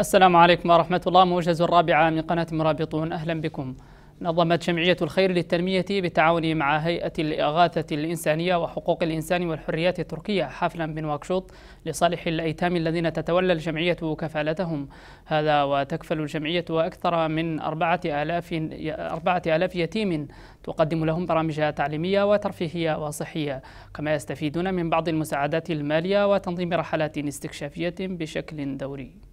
السلام عليكم ورحمة الله موجز الرابعة من قناة مرابطون أهلا بكم نظمت جمعية الخير للتنمية بالتعاون مع هيئة الإغاثة الإنسانية وحقوق الإنسان والحريات التركية حفلا بنواكشوط لصالح الأيتام الذين تتولى الجمعية كفالتهم هذا وتكفل الجمعية أكثر من أربعة آلاف, أربعة آلاف يتيم تقدم لهم برامج تعليمية وترفيهية وصحية كما يستفيدون من بعض المساعدات المالية وتنظيم رحلات استكشافية بشكل دوري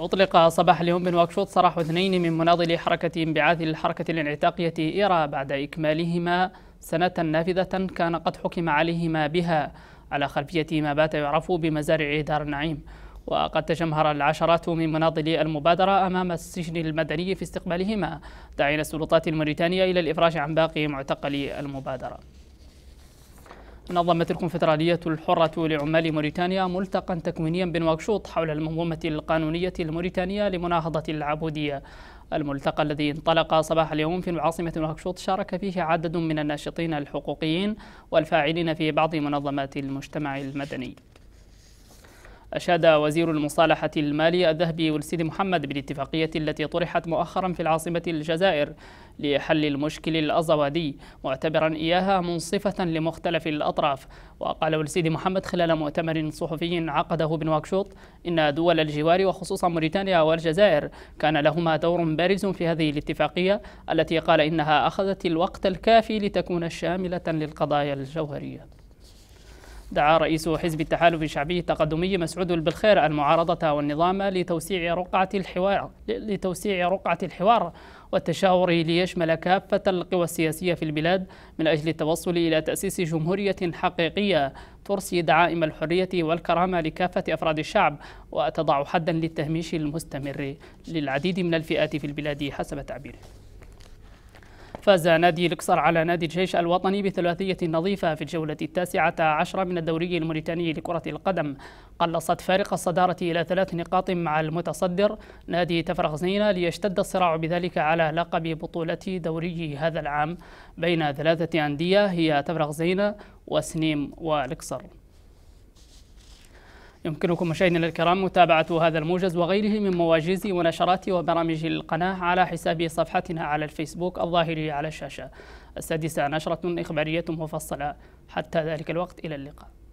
أطلق صباح اليوم بنواكشوط صراح اثنين من مناضلي حركة انبعاث الحركة الانعتاقية إيرا بعد إكمالهما سنة نافذة كان قد حكم عليهما بها على خلفية ما بات يعرف بمزارع دار النعيم وقد تجمهر العشرات من مناضلي المبادرة أمام السجن المدني في استقبالهما داعين السلطات الموريتانية إلى الإفراج عن باقي معتقلي المبادرة نظمت الكونفدرالية الحرة لعمال موريتانيا ملتقى تكوينيا بنواكشوط حول المنظومة القانونية الموريتانية لمناهضة العبودية الملتقى الذي انطلق صباح اليوم في العاصمة نواكشوط شارك فيه عدد من الناشطين الحقوقيين والفاعلين في بعض منظمات المجتمع المدني أشاد وزير المصالحة المالية الذهبي والسيد محمد بالاتفاقية التي طرحت مؤخرا في العاصمة الجزائر لحل المشكل الأزوادي معتبرا إياها منصفة لمختلف الأطراف وقال والسيد محمد خلال مؤتمر صحفي عقده بنواكشوط إن دول الجوار وخصوصا موريتانيا والجزائر كان لهما دور بارز في هذه الاتفاقية التي قال إنها أخذت الوقت الكافي لتكون شاملة للقضايا الجوهرية دعا رئيس حزب التحالف الشعبي التقدمي مسعود البلخير المعارضة والنظام لتوسيع رقعة الحوار لتوسيع رقعة الحوار والتشاور ليشمل كافة القوى السياسية في البلاد من أجل التوصل إلى تأسيس جمهورية حقيقية ترسي دعائم الحرية والكرامة لكافة أفراد الشعب وتضع حدا للتهميش المستمر للعديد من الفئات في البلاد حسب تعبيره فاز نادي الكسر على نادي الجيش الوطني بثلاثية نظيفة في الجولة التاسعة عشرة من الدوري الموريتاني لكرة القدم قلصت فارق الصدارة إلى ثلاث نقاط مع المتصدر نادي تفرغ زينة ليشتد الصراع بذلك على لقب بطولة دوري هذا العام بين ثلاثة أندية هي تفرغ زينة وسنيم والكسر يمكنكم مشاهدينا الكرام متابعة هذا الموجز وغيره من مواجز ونشرات وبرامج القناة على حساب صفحتنا على الفيسبوك الظاهر على الشاشة السادسة نشرة إخبارية مفصلة حتى ذلك الوقت إلى اللقاء